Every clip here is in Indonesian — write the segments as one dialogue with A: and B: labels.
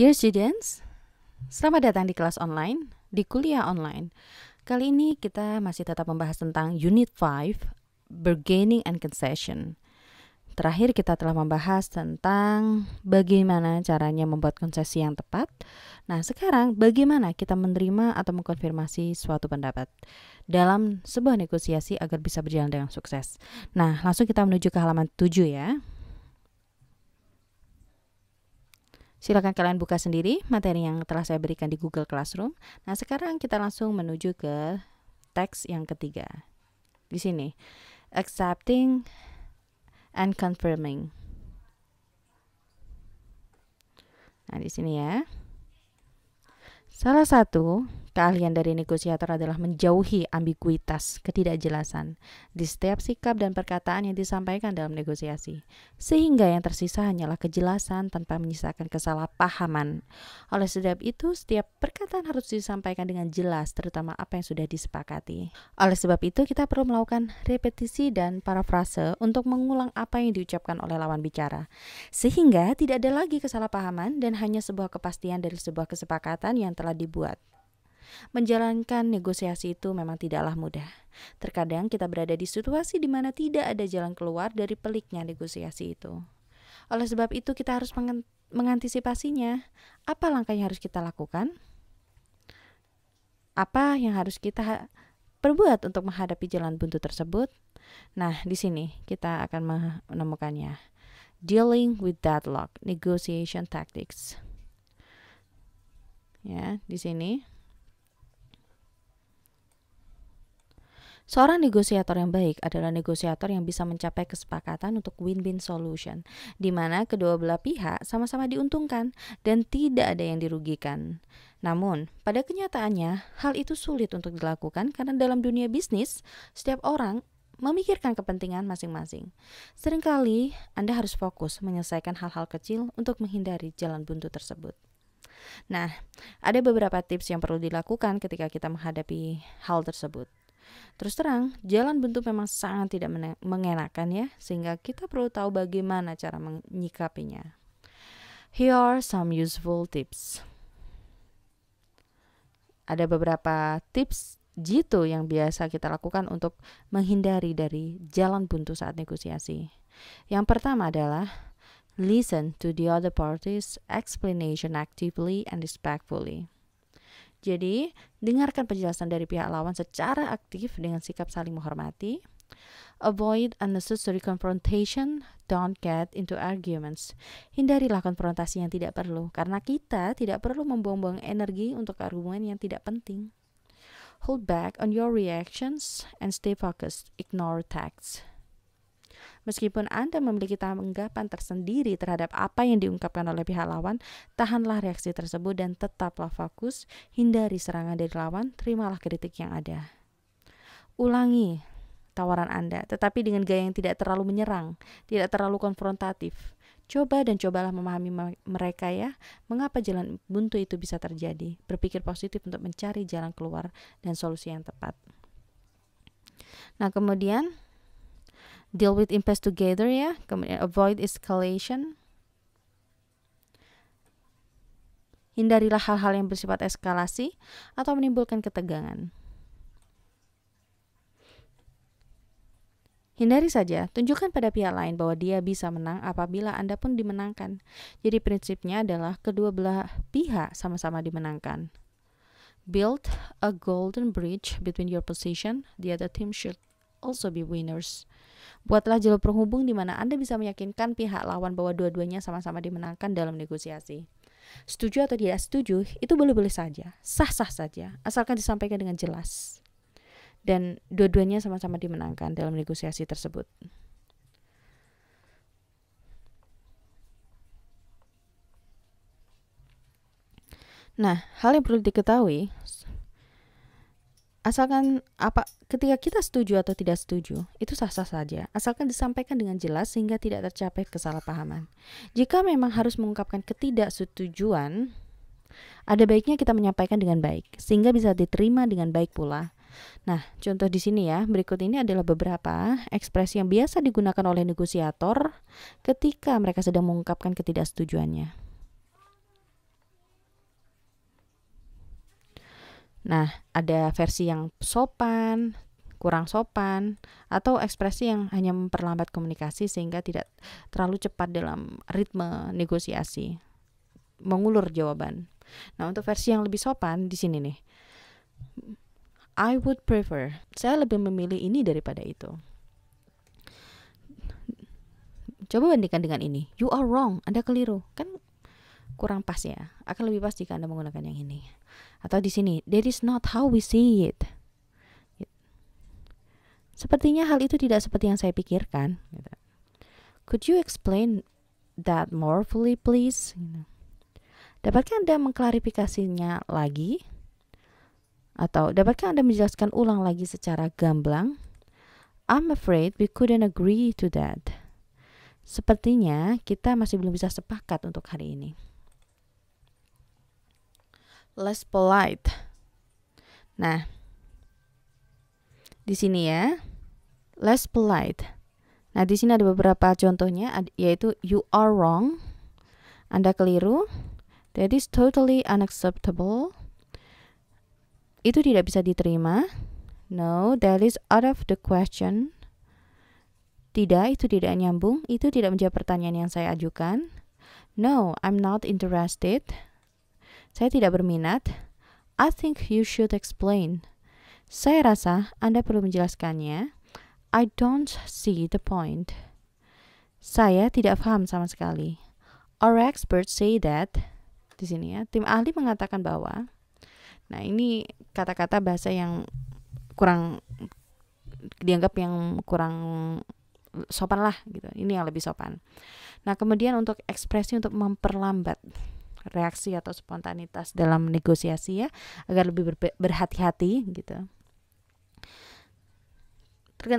A: Dear students, selamat datang di kelas online, di kuliah online. Kali ini kita masih tetap membahas tentang Unit 5, Bargaining and Concession. Terakhir kita telah membahas tentang bagaimana caranya membuat konsesi yang tepat. Nah, sekarang bagaimana kita menerima atau mengkonfirmasi suatu pendapat dalam sebuah negosiasi agar bisa berjalan dengan sukses. Nah, langsung kita menuju ke halaman 7 ya. Silakan kalian buka sendiri materi yang telah saya berikan di Google Classroom. Nah, sekarang kita langsung menuju ke teks yang ketiga. Di sini, accepting and confirming. Nah, di sini ya. Salah satu Keahlian dari negosiator adalah menjauhi ambiguitas, ketidakjelasan di setiap sikap dan perkataan yang disampaikan dalam negosiasi, sehingga yang tersisa hanyalah kejelasan tanpa menyisakan kesalahpahaman. Oleh sebab itu, setiap perkataan harus disampaikan dengan jelas, terutama apa yang sudah disepakati. Oleh sebab itu, kita perlu melakukan repetisi dan parafrase untuk mengulang apa yang diucapkan oleh lawan bicara, sehingga tidak ada lagi kesalahpahaman dan hanya sebuah kepastian dari sebuah kesepakatan yang telah dibuat. Menjalankan negosiasi itu memang tidaklah mudah. Terkadang kita berada di situasi di mana tidak ada jalan keluar dari peliknya negosiasi itu. Oleh sebab itu kita harus meng mengantisipasinya. Apa langkah yang harus kita lakukan? Apa yang harus kita perbuat untuk menghadapi jalan buntu tersebut? Nah, di sini kita akan menemukannya. Dealing with deadlock, negotiation tactics. Ya, di sini Seorang negosiator yang baik adalah negosiator yang bisa mencapai kesepakatan untuk win-win solution, di mana kedua belah pihak sama-sama diuntungkan dan tidak ada yang dirugikan. Namun, pada kenyataannya, hal itu sulit untuk dilakukan karena dalam dunia bisnis, setiap orang memikirkan kepentingan masing-masing. Seringkali, Anda harus fokus menyelesaikan hal-hal kecil untuk menghindari jalan buntu tersebut. Nah, ada beberapa tips yang perlu dilakukan ketika kita menghadapi hal tersebut. Terus terang, jalan buntu memang sangat tidak mengenakan ya, sehingga kita perlu tahu bagaimana cara menyikapinya. Here are some useful tips. Ada beberapa tips jitu yang biasa kita lakukan untuk menghindari dari jalan buntu saat negosiasi. Yang pertama adalah listen to the other party's explanation actively and respectfully. Jadi, dengarkan penjelasan dari pihak lawan secara aktif dengan sikap saling menghormati. Avoid unnecessary confrontation, don't get into arguments. Hindarilah konfrontasi yang tidak perlu, karena kita tidak perlu membuang-buang energi untuk argumen yang tidak penting. Hold back on your reactions and stay focused. Ignore attacks. Meskipun Anda memiliki tanggapan tersendiri terhadap apa yang diungkapkan oleh pihak lawan, tahanlah reaksi tersebut dan tetaplah fokus, hindari serangan dari lawan, terimalah kritik yang ada. Ulangi tawaran Anda, tetapi dengan gaya yang tidak terlalu menyerang, tidak terlalu konfrontatif. Coba dan cobalah memahami mereka ya, mengapa jalan buntu itu bisa terjadi. Berpikir positif untuk mencari jalan keluar dan solusi yang tepat. Nah, kemudian deal with impasse together ya kemudian avoid escalation hindarilah hal-hal yang bersifat eskalasi atau menimbulkan ketegangan Hindari saja, tunjukkan pada pihak lain bahwa dia bisa menang apabila Anda pun dimenangkan. Jadi prinsipnya adalah kedua belah pihak sama-sama dimenangkan. Build a golden bridge between your position, the other team should also be winners. Buatlah jalur perhubung di mana Anda bisa meyakinkan pihak lawan bahwa dua-duanya sama-sama dimenangkan dalam negosiasi. Setuju atau tidak setuju, itu boleh-boleh saja, sah-sah saja, asalkan disampaikan dengan jelas. Dan dua-duanya sama-sama dimenangkan dalam negosiasi tersebut. Nah, hal yang perlu diketahui, Asalkan apa ketika kita setuju atau tidak setuju, itu sah-sah saja. Asalkan disampaikan dengan jelas sehingga tidak tercapai kesalahpahaman. Jika memang harus mengungkapkan ketidaksetujuan, ada baiknya kita menyampaikan dengan baik sehingga bisa diterima dengan baik pula. Nah, contoh di sini ya, berikut ini adalah beberapa ekspresi yang biasa digunakan oleh negosiator ketika mereka sedang mengungkapkan ketidaksetujuannya. Nah, ada versi yang sopan, kurang sopan, atau ekspresi yang hanya memperlambat komunikasi sehingga tidak terlalu cepat dalam ritme negosiasi. Mengulur jawaban. Nah, untuk versi yang lebih sopan di sini nih. I would prefer. Saya lebih memilih ini daripada itu. Coba bandingkan dengan ini. You are wrong. Anda keliru. Kan kurang pas ya. Akan lebih pas jika Anda menggunakan yang ini atau di sini that is not how we see it Sepertinya hal itu tidak seperti yang saya pikirkan. Gitu. Could you explain that more fully, please? Gitu. Dapatkah Anda mengklarifikasinya lagi? Atau dapatkah Anda menjelaskan ulang lagi secara gamblang? I'm afraid we couldn't agree to that. Sepertinya kita masih belum bisa sepakat untuk hari ini less polite. Nah, di sini ya, less polite. Nah, di sini ada beberapa contohnya yaitu you are wrong, Anda keliru, that is totally unacceptable. Itu tidak bisa diterima. No, that is out of the question. Tidak, itu tidak nyambung. Itu tidak menjawab pertanyaan yang saya ajukan. No, I'm not interested. Saya tidak berminat. I think you should explain. Saya rasa Anda perlu menjelaskannya. I don't see the point. Saya tidak paham sama sekali. Our experts say that di sini ya. Tim ahli mengatakan bahwa Nah, ini kata-kata bahasa yang kurang dianggap yang kurang sopan lah gitu. Ini yang lebih sopan. Nah, kemudian untuk ekspresi untuk memperlambat reaksi atau spontanitas dalam negosiasi ya agar lebih ber berhati-hati gitu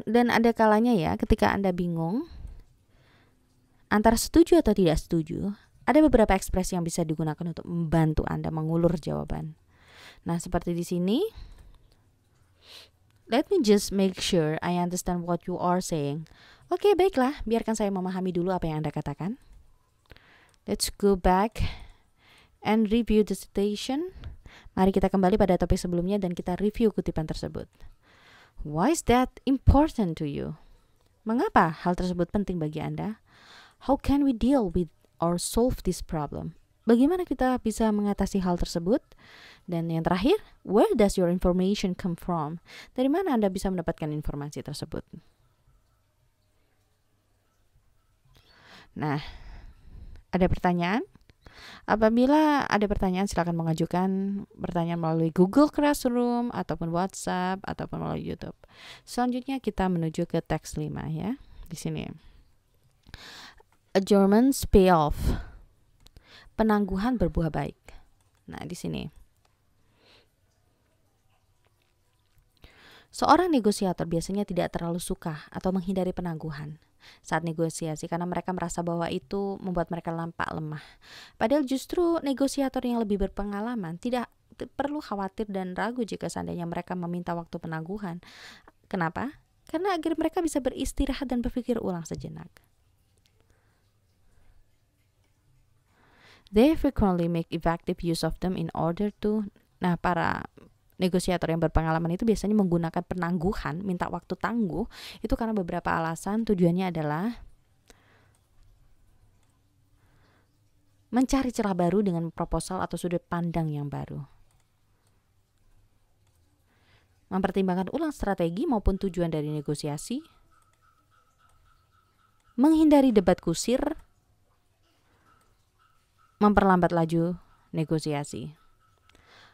A: dan ada kalanya ya ketika Anda bingung antara setuju atau tidak setuju, ada beberapa ekspresi yang bisa digunakan untuk membantu Anda mengulur jawaban. Nah, seperti di sini, let me just make sure I understand what you are saying. Oke, okay, baiklah, biarkan saya memahami dulu apa yang Anda katakan. Let's go back and review the citation. Mari kita kembali pada topik sebelumnya dan kita review kutipan tersebut. Why is that important to you? Mengapa hal tersebut penting bagi Anda? How can we deal with or solve this problem? Bagaimana kita bisa mengatasi hal tersebut? Dan yang terakhir, where does your information come from? Dari mana Anda bisa mendapatkan informasi tersebut? Nah, ada pertanyaan? Apabila ada pertanyaan silakan mengajukan pertanyaan melalui Google Classroom ataupun WhatsApp ataupun melalui YouTube. Selanjutnya kita menuju ke teks 5 ya. Di sini. A pay off. Penangguhan berbuah baik. Nah, di sini. Seorang negosiator biasanya tidak terlalu suka atau menghindari penangguhan saat negosiasi karena mereka merasa bahwa itu membuat mereka lampak lemah. Padahal justru negosiator yang lebih berpengalaman tidak perlu khawatir dan ragu jika seandainya mereka meminta waktu penangguhan. Kenapa? Karena agar mereka bisa beristirahat dan berpikir ulang sejenak. They frequently make effective use of them in order to Nah, para negosiator yang berpengalaman itu biasanya menggunakan penangguhan, minta waktu tangguh, itu karena beberapa alasan. Tujuannya adalah mencari celah baru dengan proposal atau sudut pandang yang baru. Mempertimbangkan ulang strategi maupun tujuan dari negosiasi. Menghindari debat kusir. Memperlambat laju negosiasi.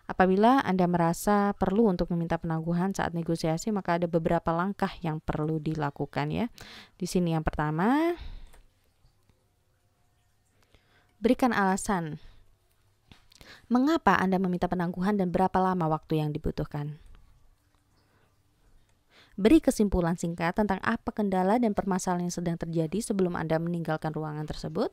A: Apabila Anda merasa perlu untuk meminta penangguhan saat negosiasi, maka ada beberapa langkah yang perlu dilakukan ya. Di sini yang pertama, berikan alasan. Mengapa Anda meminta penangguhan dan berapa lama waktu yang dibutuhkan? Beri kesimpulan singkat tentang apa kendala dan permasalahan yang sedang terjadi sebelum Anda meninggalkan ruangan tersebut.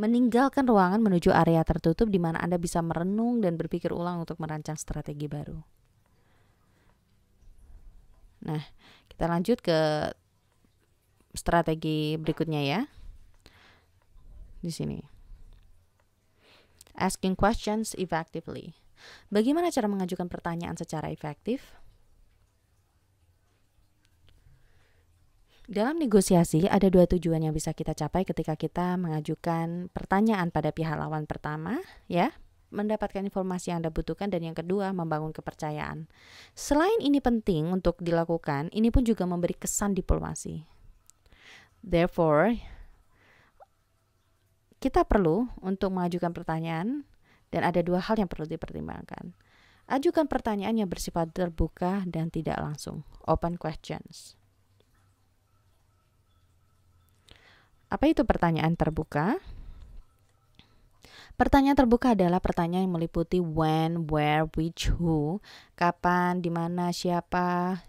A: meninggalkan ruangan menuju area tertutup di mana Anda bisa merenung dan berpikir ulang untuk merancang strategi baru. Nah, kita lanjut ke strategi berikutnya ya. Di sini. Asking questions effectively. Bagaimana cara mengajukan pertanyaan secara efektif? Dalam negosiasi ada dua tujuan yang bisa kita capai ketika kita mengajukan pertanyaan pada pihak lawan pertama, ya, mendapatkan informasi yang Anda butuhkan dan yang kedua membangun kepercayaan. Selain ini penting untuk dilakukan, ini pun juga memberi kesan diplomasi. Therefore, kita perlu untuk mengajukan pertanyaan dan ada dua hal yang perlu dipertimbangkan. Ajukan pertanyaan yang bersifat terbuka dan tidak langsung, open questions. Apa itu pertanyaan terbuka? Pertanyaan terbuka adalah pertanyaan yang meliputi when, where, which, who, kapan, di mana, siapa,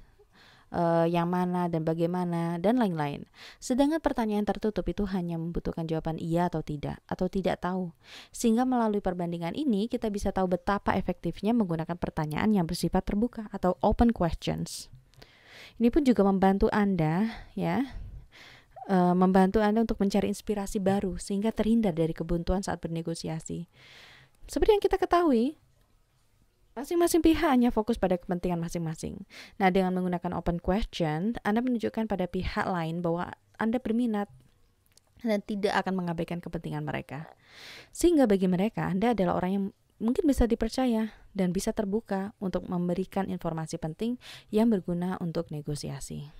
A: uh, yang mana dan bagaimana dan lain-lain. Sedangkan pertanyaan tertutup itu hanya membutuhkan jawaban iya atau tidak atau tidak tahu. Sehingga melalui perbandingan ini kita bisa tahu betapa efektifnya menggunakan pertanyaan yang bersifat terbuka atau open questions. Ini pun juga membantu Anda ya Eh, membantu Anda untuk mencari inspirasi baru sehingga terhindar dari kebuntuan saat bernegosiasi. Seperti yang kita ketahui, Masing-masing pihak hanya fokus pada kepentingan masing-masing. Nah, dengan menggunakan open question, Anda menunjukkan pada pihak lain bahwa Anda berminat dan tidak akan mengabaikan kepentingan mereka. Sehingga bagi mereka, Anda adalah orang yang mungkin bisa dipercaya dan bisa terbuka untuk memberikan informasi penting yang berguna untuk negosiasi.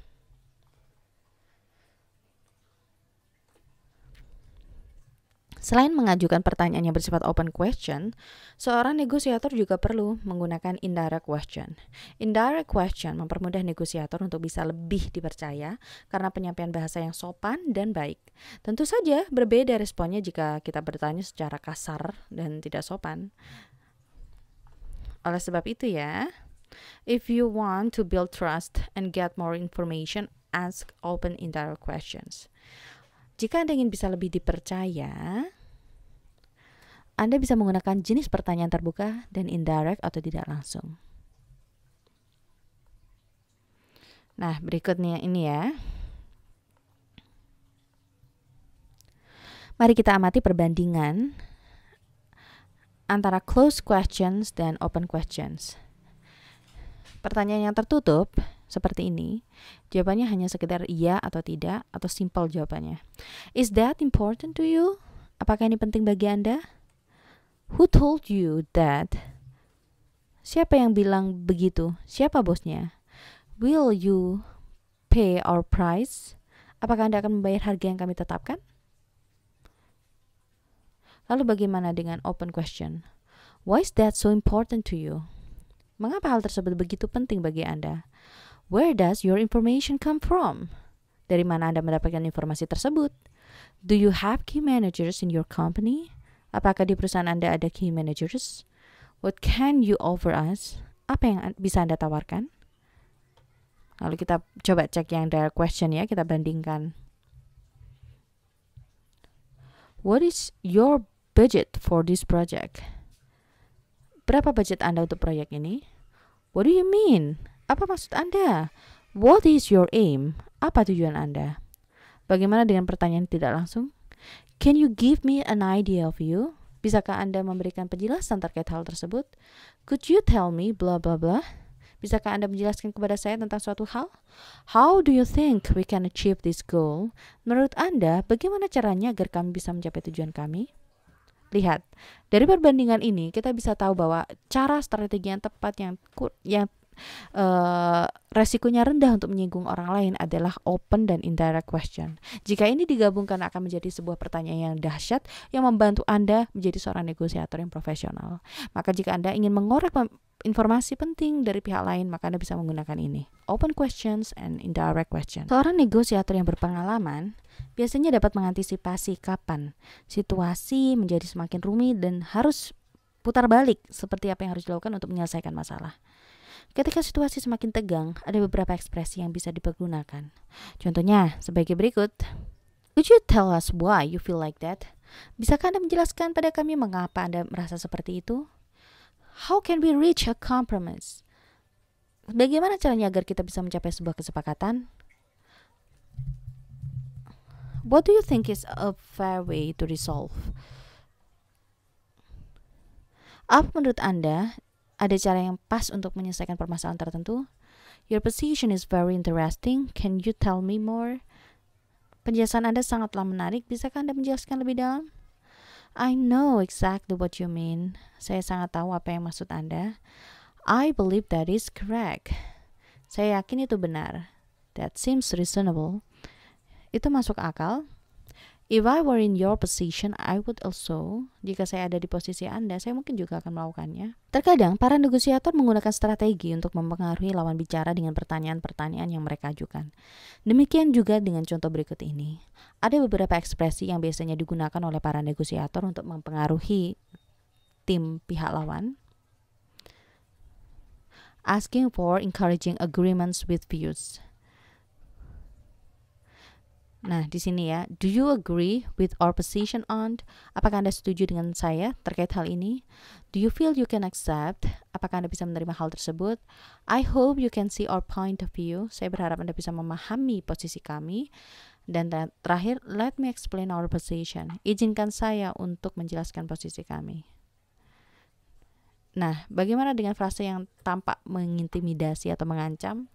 A: Selain mengajukan pertanyaan yang bersifat open question, seorang negosiator juga perlu menggunakan indirect question. Indirect question mempermudah negosiator untuk bisa lebih dipercaya karena penyampaian bahasa yang sopan dan baik. Tentu saja berbeda responnya jika kita bertanya secara kasar dan tidak sopan. Oleh sebab itu ya, if you want to build trust and get more information, ask open indirect questions. Jika Anda ingin bisa lebih dipercaya, Anda bisa menggunakan jenis pertanyaan terbuka dan indirect atau tidak langsung. Nah, berikutnya ini ya. Mari kita amati perbandingan antara closed questions dan open questions. Pertanyaan yang tertutup seperti ini? Jawabannya hanya sekedar iya atau tidak atau simple jawabannya. Is that important to you? Apakah ini penting bagi Anda? Who told you that? Siapa yang bilang begitu? Siapa bosnya? Will you pay our price? Apakah Anda akan membayar harga yang kami tetapkan? Lalu bagaimana dengan open question? Why is that so important to you? Mengapa hal tersebut begitu penting bagi Anda? Where does your information come from? Dari mana Anda mendapatkan informasi tersebut? Do you have key managers in your company? Apakah di perusahaan Anda ada key managers? What can you offer us? Apa yang bisa Anda tawarkan? Lalu kita coba cek yang direct question ya, kita bandingkan. What is your budget for this project? Berapa budget Anda untuk proyek ini? What do you mean? Apa maksud Anda? What is your aim? Apa tujuan Anda? Bagaimana dengan pertanyaan tidak langsung? Can you give me an idea of you? Bisakah Anda memberikan penjelasan terkait hal tersebut? Could you tell me blah blah blah? Bisakah Anda menjelaskan kepada saya tentang suatu hal? How do you think we can achieve this goal? Menurut Anda, bagaimana caranya agar kami bisa mencapai tujuan kami? Lihat, dari perbandingan ini kita bisa tahu bahwa cara strategi yang tepat yang yang uh, resikonya rendah untuk menyinggung orang lain adalah open dan indirect question. Jika ini digabungkan akan menjadi sebuah pertanyaan yang dahsyat yang membantu Anda menjadi seorang negosiator yang profesional. Maka jika Anda ingin mengorek informasi penting dari pihak lain, maka Anda bisa menggunakan ini. Open questions and indirect questions. Seorang negosiator yang berpengalaman biasanya dapat mengantisipasi kapan situasi menjadi semakin rumit dan harus putar balik seperti apa yang harus dilakukan untuk menyelesaikan masalah. Ketika situasi semakin tegang, ada beberapa ekspresi yang bisa dipergunakan. Contohnya sebagai berikut. Could you tell us why you feel like that? Bisakah Anda menjelaskan pada kami mengapa Anda merasa seperti itu? How can we reach a compromise? Bagaimana caranya agar kita bisa mencapai sebuah kesepakatan? What do you think is a fair way to resolve? Apa menurut Anda ada cara yang pas untuk menyelesaikan permasalahan tertentu? Your position is very interesting. Can you tell me more? Penjelasan Anda sangatlah menarik. Bisakah Anda menjelaskan lebih dalam? I know exactly what you mean. Saya sangat tahu apa yang maksud Anda. I believe that is correct. Saya yakin itu benar. That seems reasonable. Itu masuk akal. If I were in your position, I would also. Jika saya ada di posisi Anda, saya mungkin juga akan melakukannya. Terkadang, para negosiator menggunakan strategi untuk mempengaruhi lawan bicara dengan pertanyaan-pertanyaan yang mereka ajukan. Demikian juga dengan contoh berikut ini. Ada beberapa ekspresi yang biasanya digunakan oleh para negosiator untuk mempengaruhi tim pihak lawan. Asking for encouraging agreements with views Nah, di sini ya, do you agree with our position on? Apakah Anda setuju dengan saya terkait hal ini? Do you feel you can accept? Apakah Anda bisa menerima hal tersebut? I hope you can see our point of view. Saya berharap Anda bisa memahami posisi kami. Dan terakhir, let me explain our position. Izinkan saya untuk menjelaskan posisi kami. Nah, bagaimana dengan frase yang tampak mengintimidasi atau mengancam?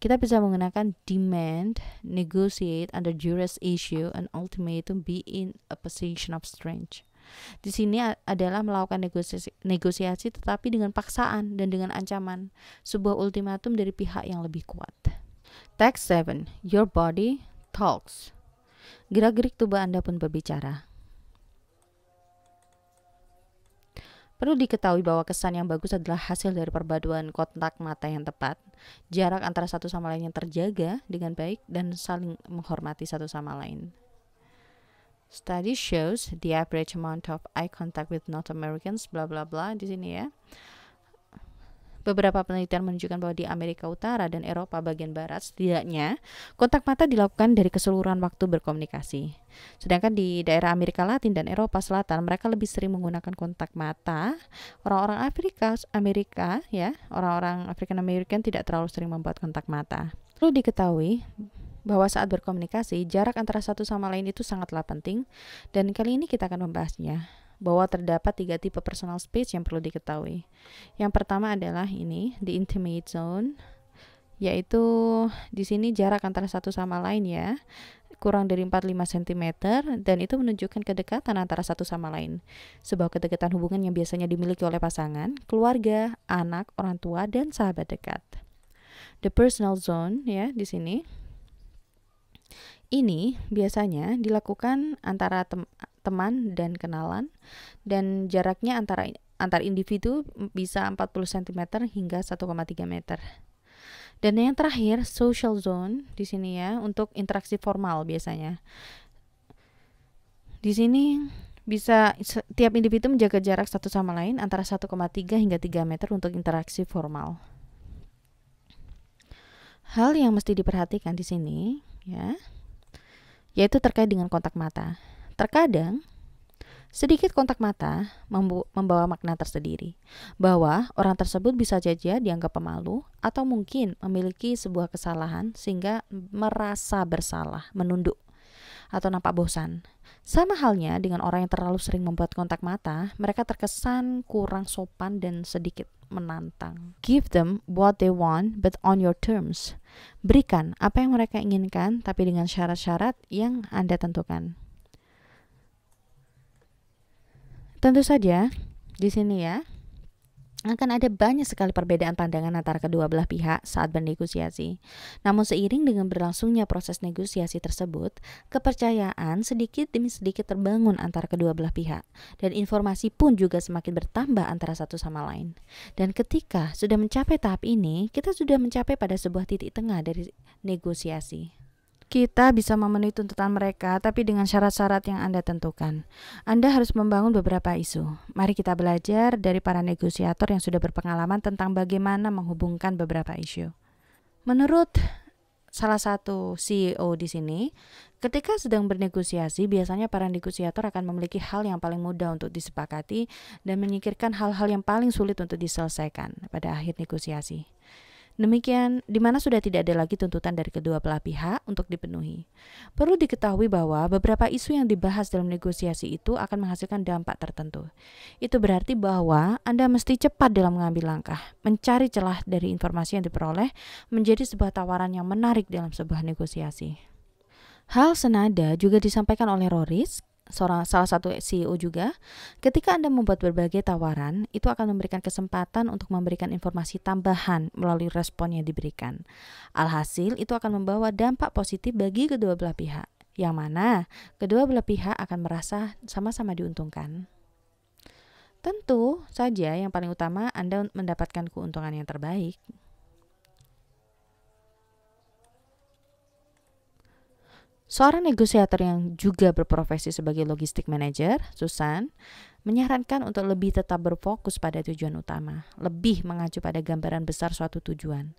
A: kita bisa menggunakan demand, negotiate under duress issue, and ultimatum be in a position of strength. Di sini adalah melakukan negosiasi, negosiasi tetapi dengan paksaan dan dengan ancaman, sebuah ultimatum dari pihak yang lebih kuat. Text 7. Your body talks. Gerak-gerik tubuh Anda pun berbicara. Perlu diketahui bahwa kesan yang bagus adalah hasil dari perpaduan kontak mata yang tepat, jarak antara satu sama lain yang terjaga dengan baik, dan saling menghormati satu sama lain. Study shows the average amount of eye contact with North Americans, bla bla bla di sini ya. Beberapa penelitian menunjukkan bahwa di Amerika Utara dan Eropa bagian barat setidaknya kontak mata dilakukan dari keseluruhan waktu berkomunikasi. Sedangkan di daerah Amerika Latin dan Eropa Selatan mereka lebih sering menggunakan kontak mata. Orang-orang Afrika Amerika ya, orang-orang African American tidak terlalu sering membuat kontak mata. Perlu diketahui bahwa saat berkomunikasi jarak antara satu sama lain itu sangatlah penting dan kali ini kita akan membahasnya bahwa terdapat tiga tipe personal space yang perlu diketahui. Yang pertama adalah ini, the intimate zone, yaitu di sini jarak antara satu sama lain ya, kurang dari 45 cm dan itu menunjukkan kedekatan antara satu sama lain. Sebuah kedekatan hubungan yang biasanya dimiliki oleh pasangan, keluarga, anak, orang tua, dan sahabat dekat. The personal zone ya di sini ini biasanya dilakukan antara teman dan kenalan dan jaraknya antara antar individu bisa 40 cm hingga 1,3 meter. Dan yang terakhir social zone di sini ya untuk interaksi formal biasanya. Di sini bisa tiap individu menjaga jarak satu sama lain antara 1,3 hingga 3 meter untuk interaksi formal. Hal yang mesti diperhatikan di sini ya yaitu terkait dengan kontak mata. Terkadang, sedikit kontak mata membawa makna tersendiri, bahwa orang tersebut bisa saja dianggap pemalu atau mungkin memiliki sebuah kesalahan sehingga merasa bersalah, menunduk, atau nampak bosan. Sama halnya dengan orang yang terlalu sering membuat kontak mata, mereka terkesan kurang sopan dan sedikit menantang. Give them what they want but on your terms. Berikan apa yang mereka inginkan tapi dengan syarat-syarat yang Anda tentukan. Tentu saja, di sini ya, akan ada banyak sekali perbedaan pandangan antara kedua belah pihak saat bernegosiasi. Namun seiring dengan berlangsungnya proses negosiasi tersebut, kepercayaan sedikit demi sedikit terbangun antara kedua belah pihak dan informasi pun juga semakin bertambah antara satu sama lain. Dan ketika sudah mencapai tahap ini, kita sudah mencapai pada sebuah titik tengah dari negosiasi. Kita bisa memenuhi tuntutan mereka, tapi dengan syarat-syarat yang Anda tentukan. Anda harus membangun beberapa isu. Mari kita belajar dari para negosiator yang sudah berpengalaman tentang bagaimana menghubungkan beberapa isu. Menurut salah satu CEO di sini, ketika sedang bernegosiasi, biasanya para negosiator akan memiliki hal yang paling mudah untuk disepakati dan menyingkirkan hal-hal yang paling sulit untuk diselesaikan pada akhir negosiasi. Demikian, di mana sudah tidak ada lagi tuntutan dari kedua belah pihak untuk dipenuhi. Perlu diketahui bahwa beberapa isu yang dibahas dalam negosiasi itu akan menghasilkan dampak tertentu. Itu berarti bahwa Anda mesti cepat dalam mengambil langkah, mencari celah dari informasi yang diperoleh menjadi sebuah tawaran yang menarik dalam sebuah negosiasi. Hal senada juga disampaikan oleh Roris seorang salah satu CEO juga, ketika Anda membuat berbagai tawaran, itu akan memberikan kesempatan untuk memberikan informasi tambahan melalui respon yang diberikan. Alhasil, itu akan membawa dampak positif bagi kedua belah pihak, yang mana kedua belah pihak akan merasa sama-sama diuntungkan. Tentu saja yang paling utama Anda mendapatkan keuntungan yang terbaik. Seorang negosiator yang juga berprofesi sebagai logistik manager, Susan, menyarankan untuk lebih tetap berfokus pada tujuan utama, lebih mengacu pada gambaran besar suatu tujuan.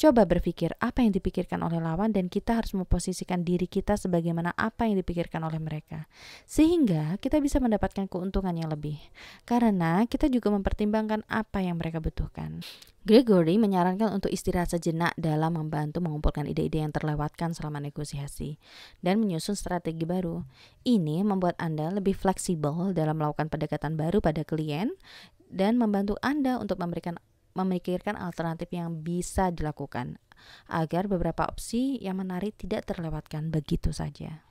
A: Coba berpikir apa yang dipikirkan oleh lawan dan kita harus memposisikan diri kita sebagaimana apa yang dipikirkan oleh mereka. Sehingga kita bisa mendapatkan keuntungan yang lebih. Karena kita juga mempertimbangkan apa yang mereka butuhkan. Gregory menyarankan untuk istirahat sejenak dalam membantu mengumpulkan ide-ide yang terlewatkan selama negosiasi dan menyusun strategi baru. Ini membuat Anda lebih fleksibel dalam melakukan pendekatan baru pada klien dan membantu Anda untuk memberikan memikirkan alternatif yang bisa dilakukan agar beberapa opsi yang menarik tidak terlewatkan begitu saja.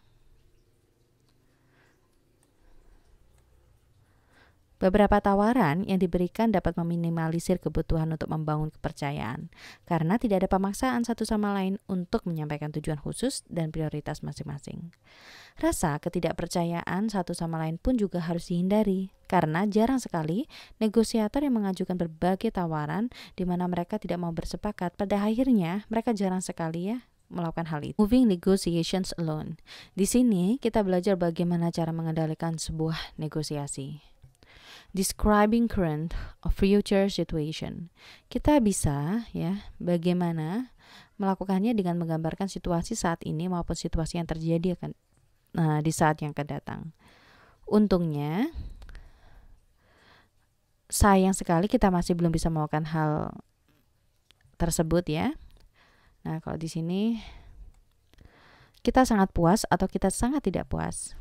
A: Beberapa tawaran yang diberikan dapat meminimalisir kebutuhan untuk membangun kepercayaan, karena tidak ada pemaksaan satu sama lain untuk menyampaikan tujuan khusus dan prioritas masing-masing. Rasa ketidakpercayaan satu sama lain pun juga harus dihindari, karena jarang sekali negosiator yang mengajukan berbagai tawaran di mana mereka tidak mau bersepakat, pada akhirnya mereka jarang sekali ya melakukan hal itu. Moving negotiations alone. Di sini kita belajar bagaimana cara mengendalikan sebuah negosiasi describing current or future situation. Kita bisa ya bagaimana melakukannya dengan menggambarkan situasi saat ini maupun situasi yang terjadi akan nah, di saat yang akan datang. Untungnya sayang sekali kita masih belum bisa melakukan hal tersebut ya. Nah, kalau di sini kita sangat puas atau kita sangat tidak puas.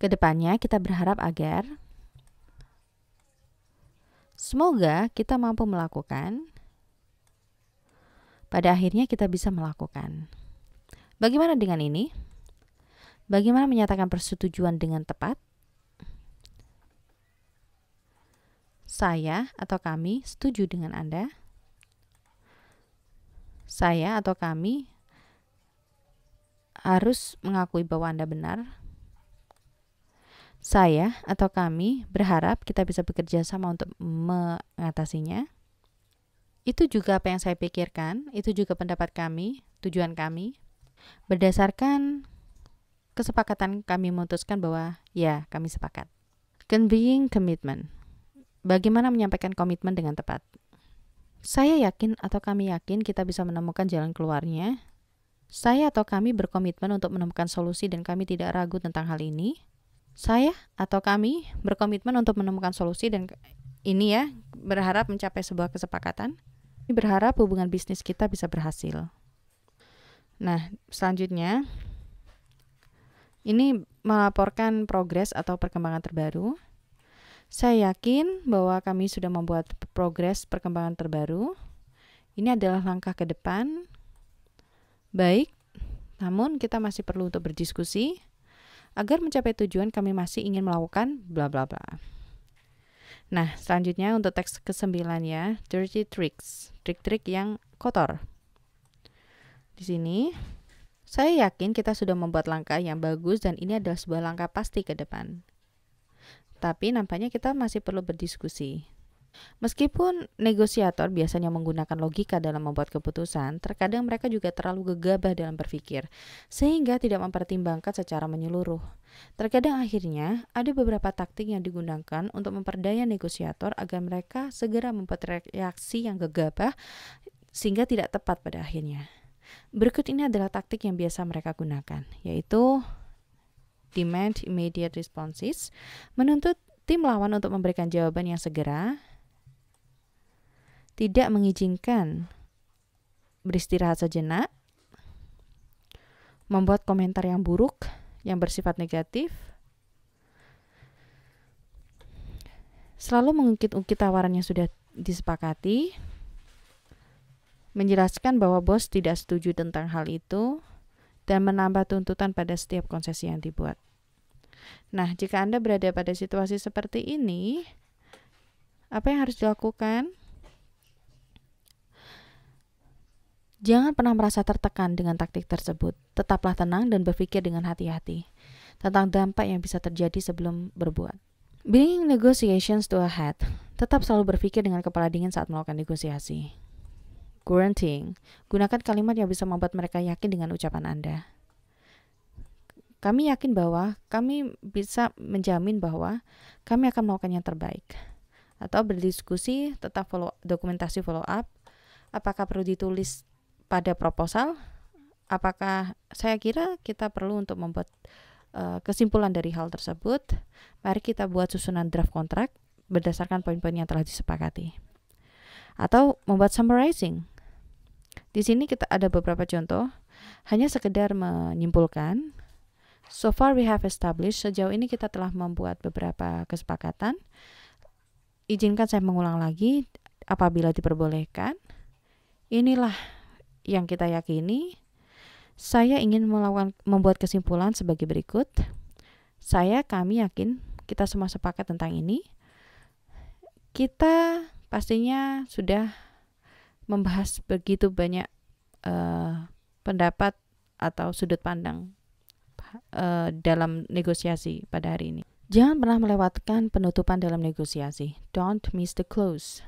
A: Kedepannya kita berharap agar semoga kita mampu melakukan. Pada akhirnya kita bisa melakukan. Bagaimana dengan ini? Bagaimana menyatakan persetujuan dengan tepat? Saya atau kami setuju dengan Anda. Saya atau kami harus mengakui bahwa Anda benar saya atau kami berharap kita bisa bekerja sama untuk mengatasinya. Itu juga apa yang saya pikirkan, itu juga pendapat kami, tujuan kami. Berdasarkan kesepakatan kami memutuskan bahwa ya, kami sepakat. Conveying commitment. Bagaimana menyampaikan komitmen dengan tepat? Saya yakin atau kami yakin kita bisa menemukan jalan keluarnya. Saya atau kami berkomitmen untuk menemukan solusi dan kami tidak ragu tentang hal ini saya atau kami berkomitmen untuk menemukan solusi dan ini ya berharap mencapai sebuah kesepakatan. Ini berharap hubungan bisnis kita bisa berhasil. Nah, selanjutnya ini melaporkan progres atau perkembangan terbaru. Saya yakin bahwa kami sudah membuat progres perkembangan terbaru. Ini adalah langkah ke depan. Baik, namun kita masih perlu untuk berdiskusi agar mencapai tujuan kami masih ingin melakukan bla bla bla. Nah, selanjutnya untuk teks ke-9 ya, dirty tricks, trik-trik yang kotor. Di sini, saya yakin kita sudah membuat langkah yang bagus dan ini adalah sebuah langkah pasti ke depan. Tapi nampaknya kita masih perlu berdiskusi. Meskipun negosiator biasanya menggunakan logika dalam membuat keputusan, terkadang mereka juga terlalu gegabah dalam berpikir, sehingga tidak mempertimbangkan secara menyeluruh. Terkadang akhirnya ada beberapa taktik yang digunakan untuk memperdaya negosiator agar mereka segera membuat reaksi yang gegabah sehingga tidak tepat pada akhirnya. Berikut ini adalah taktik yang biasa mereka gunakan, yaitu demand immediate responses, menuntut tim lawan untuk memberikan jawaban yang segera, tidak mengizinkan beristirahat sejenak, membuat komentar yang buruk, yang bersifat negatif, selalu mengungkit-ungkit tawaran yang sudah disepakati, menjelaskan bahwa bos tidak setuju tentang hal itu, dan menambah tuntutan pada setiap konsesi yang dibuat. Nah, jika Anda berada pada situasi seperti ini, apa yang harus dilakukan? Jangan pernah merasa tertekan dengan taktik tersebut. Tetaplah tenang dan berpikir dengan hati-hati tentang dampak yang bisa terjadi sebelum berbuat. Bringing negotiations to a head. Tetap selalu berpikir dengan kepala dingin saat melakukan negosiasi. Guaranteeing. Gunakan kalimat yang bisa membuat mereka yakin dengan ucapan Anda. Kami yakin bahwa kami bisa menjamin bahwa kami akan melakukan yang terbaik. Atau berdiskusi, tetap follow dokumentasi follow up. Apakah perlu ditulis pada proposal, apakah saya kira kita perlu untuk membuat uh, kesimpulan dari hal tersebut. Mari kita buat susunan draft kontrak berdasarkan poin-poin yang telah disepakati. Atau membuat summarizing. Di sini kita ada beberapa contoh, hanya sekedar menyimpulkan. So far we have established, sejauh ini kita telah membuat beberapa kesepakatan. Izinkan saya mengulang lagi apabila diperbolehkan. Inilah yang kita yakini, saya ingin melakukan membuat kesimpulan sebagai berikut. Saya kami yakin kita semua sepakat tentang ini. Kita pastinya sudah membahas begitu banyak uh, pendapat atau sudut pandang uh, dalam negosiasi pada hari ini. Jangan pernah melewatkan penutupan dalam negosiasi. Don't miss the close.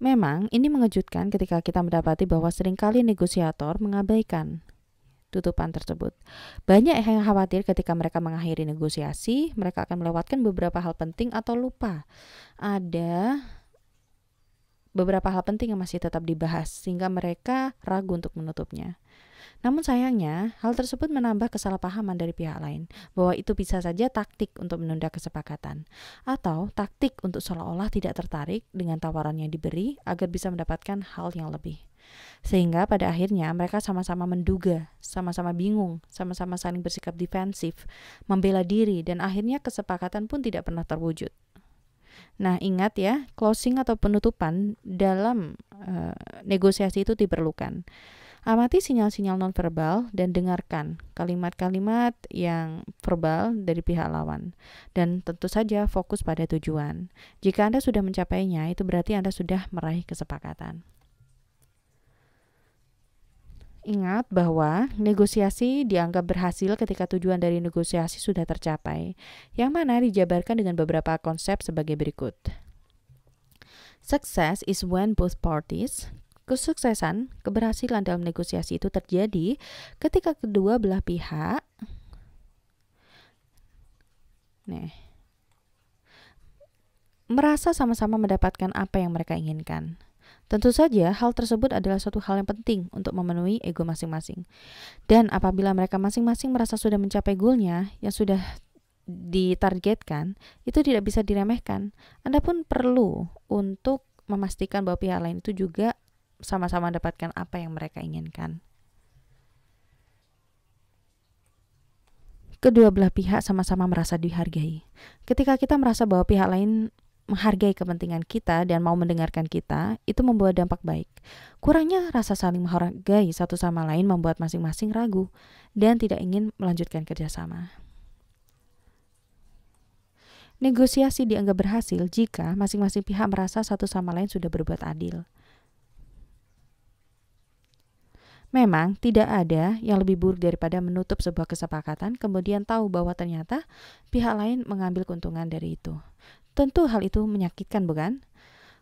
A: Memang ini mengejutkan ketika kita mendapati bahwa seringkali negosiator mengabaikan tutupan tersebut. Banyak yang khawatir ketika mereka mengakhiri negosiasi, mereka akan melewatkan beberapa hal penting atau lupa. Ada beberapa hal penting yang masih tetap dibahas sehingga mereka ragu untuk menutupnya. Namun sayangnya, hal tersebut menambah kesalahpahaman dari pihak lain bahwa itu bisa saja taktik untuk menunda kesepakatan atau taktik untuk seolah-olah tidak tertarik dengan tawaran yang diberi agar bisa mendapatkan hal yang lebih. Sehingga pada akhirnya mereka sama-sama menduga, sama-sama bingung, sama-sama saling bersikap defensif, membela diri dan akhirnya kesepakatan pun tidak pernah terwujud. Nah, ingat ya, closing atau penutupan dalam uh, negosiasi itu diperlukan. Amati sinyal-sinyal nonverbal dan dengarkan kalimat-kalimat yang verbal dari pihak lawan. Dan tentu saja fokus pada tujuan. Jika Anda sudah mencapainya, itu berarti Anda sudah meraih kesepakatan. Ingat bahwa negosiasi dianggap berhasil ketika tujuan dari negosiasi sudah tercapai, yang mana dijabarkan dengan beberapa konsep sebagai berikut. Success is when both parties Kesuksesan, keberhasilan dalam negosiasi itu terjadi ketika kedua belah pihak nih merasa sama-sama mendapatkan apa yang mereka inginkan. Tentu saja, hal tersebut adalah suatu hal yang penting untuk memenuhi ego masing-masing. Dan apabila mereka masing-masing merasa sudah mencapai goalnya yang sudah ditargetkan, itu tidak bisa diremehkan. Anda pun perlu untuk memastikan bahwa pihak lain itu juga sama-sama dapatkan apa yang mereka inginkan. Kedua belah pihak sama-sama merasa dihargai. Ketika kita merasa bahwa pihak lain menghargai kepentingan kita dan mau mendengarkan kita, itu membuat dampak baik. Kurangnya rasa saling menghargai satu sama lain membuat masing-masing ragu dan tidak ingin melanjutkan kerjasama. Negosiasi dianggap berhasil jika masing-masing pihak merasa satu sama lain sudah berbuat adil. Memang tidak ada yang lebih buruk daripada menutup sebuah kesepakatan kemudian tahu bahwa ternyata pihak lain mengambil keuntungan dari itu. Tentu hal itu menyakitkan, bukan?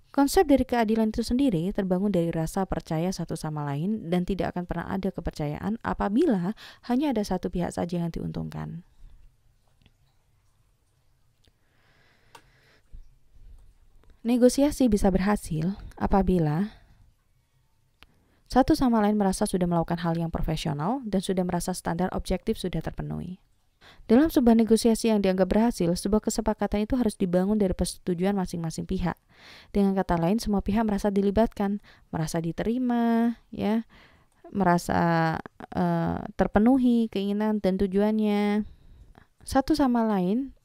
A: Konsep dari keadilan itu sendiri terbangun dari rasa percaya satu sama lain dan tidak akan pernah ada kepercayaan apabila hanya ada satu pihak saja yang diuntungkan. Negosiasi bisa berhasil apabila satu sama lain merasa sudah melakukan hal yang profesional dan sudah merasa standar objektif sudah terpenuhi. Dalam sebuah negosiasi yang dianggap berhasil, sebuah kesepakatan itu harus dibangun dari persetujuan masing-masing pihak. Dengan kata lain, semua pihak merasa dilibatkan, merasa diterima, ya, merasa uh, terpenuhi keinginan dan tujuannya. Satu sama lain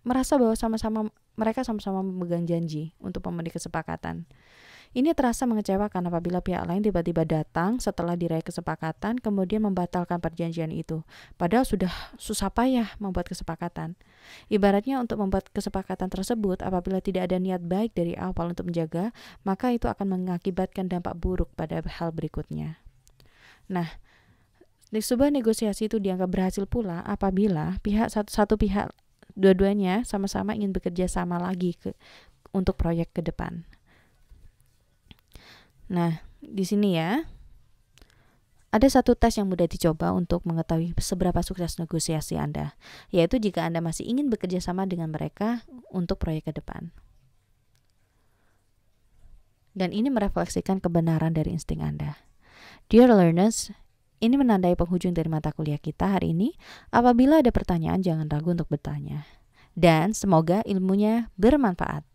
A: merasa bahwa sama-sama mereka sama-sama memegang janji untuk memenuhi kesepakatan. Ini terasa mengecewakan apabila pihak lain tiba-tiba datang setelah diraih kesepakatan kemudian membatalkan perjanjian itu. Padahal sudah susah payah membuat kesepakatan. Ibaratnya untuk membuat kesepakatan tersebut apabila tidak ada niat baik dari awal untuk menjaga, maka itu akan mengakibatkan dampak buruk pada hal berikutnya. Nah, sebuah negosiasi itu dianggap berhasil pula apabila pihak satu, satu pihak dua-duanya sama-sama ingin bekerja sama lagi ke, untuk proyek ke depan. Nah, di sini ya. Ada satu tes yang mudah dicoba untuk mengetahui seberapa sukses negosiasi Anda, yaitu jika Anda masih ingin bekerja sama dengan mereka untuk proyek ke depan. Dan ini merefleksikan kebenaran dari insting Anda. Dear learners, ini menandai penghujung dari mata kuliah kita hari ini. Apabila ada pertanyaan, jangan ragu untuk bertanya. Dan semoga ilmunya bermanfaat.